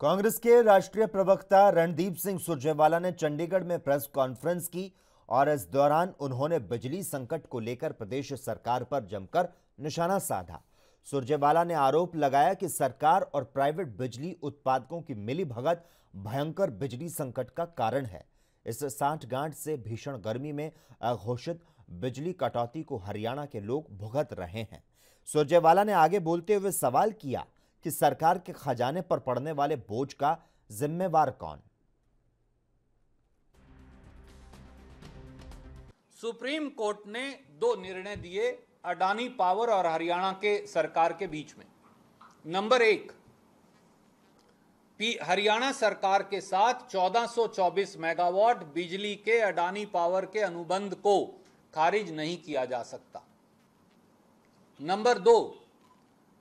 कांग्रेस के राष्ट्रीय प्रवक्ता रणदीप सिंह सुरजेवाला ने चंडीगढ़ में प्रेस कॉन्फ्रेंस की और इस दौरान उन्होंने बिजली संकट को लेकर प्रदेश सरकार पर जमकर निशाना साधा सुरजेवाला ने आरोप लगाया कि सरकार और प्राइवेट बिजली उत्पादकों की मिलीभगत भयंकर बिजली संकट का कारण है इस साठगांठ से भीषण गर्मी में अघोषित बिजली कटौती को हरियाणा के लोग भुगत रहे हैं सुरजेवाला ने आगे बोलते हुए सवाल किया कि सरकार के खजाने पर पड़ने वाले बोझ का जिम्मेवार कौन सुप्रीम कोर्ट ने दो निर्णय दिए अडानी पावर और हरियाणा के सरकार के बीच में नंबर एक हरियाणा सरकार के साथ 1424 मेगावाट बिजली के अडानी पावर के अनुबंध को खारिज नहीं किया जा सकता नंबर दो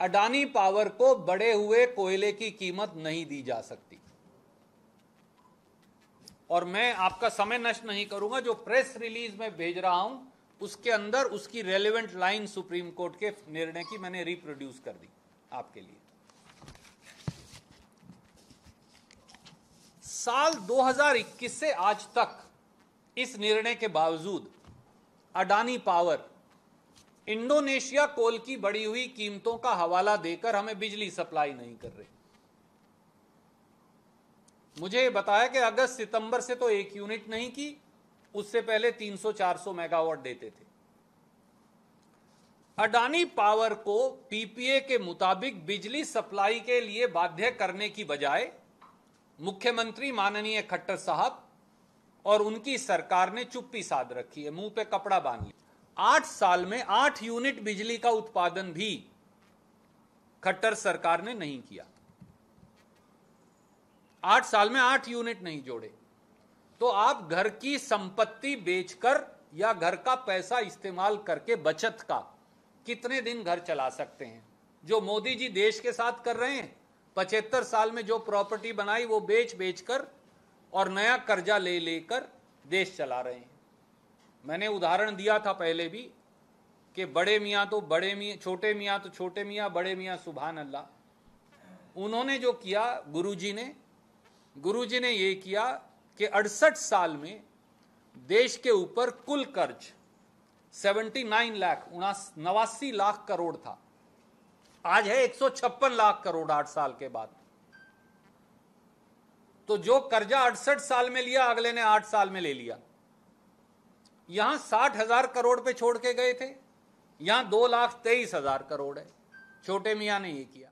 अडानी पावर को बढ़े हुए कोयले की कीमत नहीं दी जा सकती और मैं आपका समय नष्ट नहीं करूंगा जो प्रेस रिलीज में भेज रहा हूं उसके अंदर उसकी रेलिवेंट लाइन सुप्रीम कोर्ट के निर्णय की मैंने रिप्रोड्यूस कर दी आपके लिए साल 2021 से आज तक इस निर्णय के बावजूद अडानी पावर इंडोनेशिया कोल की बढ़ी हुई कीमतों का हवाला देकर हमें बिजली सप्लाई नहीं कर रही मुझे बताया कि अगस्त सितंबर से तो एक यूनिट नहीं की उससे पहले 300-400 मेगावाट देते थे अडानी पावर को पीपीए के मुताबिक बिजली सप्लाई के लिए बाध्य करने की बजाय मुख्यमंत्री माननीय खट्टर साहब और उनकी सरकार ने चुप्पी साध रखी है मुंह पे कपड़ा बांध लिया आठ साल में आठ यूनिट बिजली का उत्पादन भी खट्टर सरकार ने नहीं किया आठ साल में आठ यूनिट नहीं जोड़े तो आप घर की संपत्ति बेचकर या घर का पैसा इस्तेमाल करके बचत का कितने दिन घर चला सकते हैं जो मोदी जी देश के साथ कर रहे हैं पचहत्तर साल में जो प्रॉपर्टी बनाई वो बेच बेचकर और नया कर्जा ले लेकर देश चला रहे हैं मैंने उदाहरण दिया था पहले भी कि बड़े मियाँ तो बड़े मियाँ छोटे मियाँ तो छोटे मियाँ बड़े मियाँ सुबहान अल्लाह उन्होंने जो किया गुरुजी ने गुरुजी ने ये किया कि अड़सठ साल में देश के ऊपर कुल कर्ज 79 लाख उनास नवासी लाख करोड़ था आज है छप्पन लाख करोड़ आठ साल के बाद तो जो कर्जा अड़सठ साल में लिया अगले ने आठ साल में ले लिया यहां साठ हजार करोड़ पे छोड़ के गए थे यहां दो लाख तेईस हजार करोड़ है छोटे मियाँ ने ये किया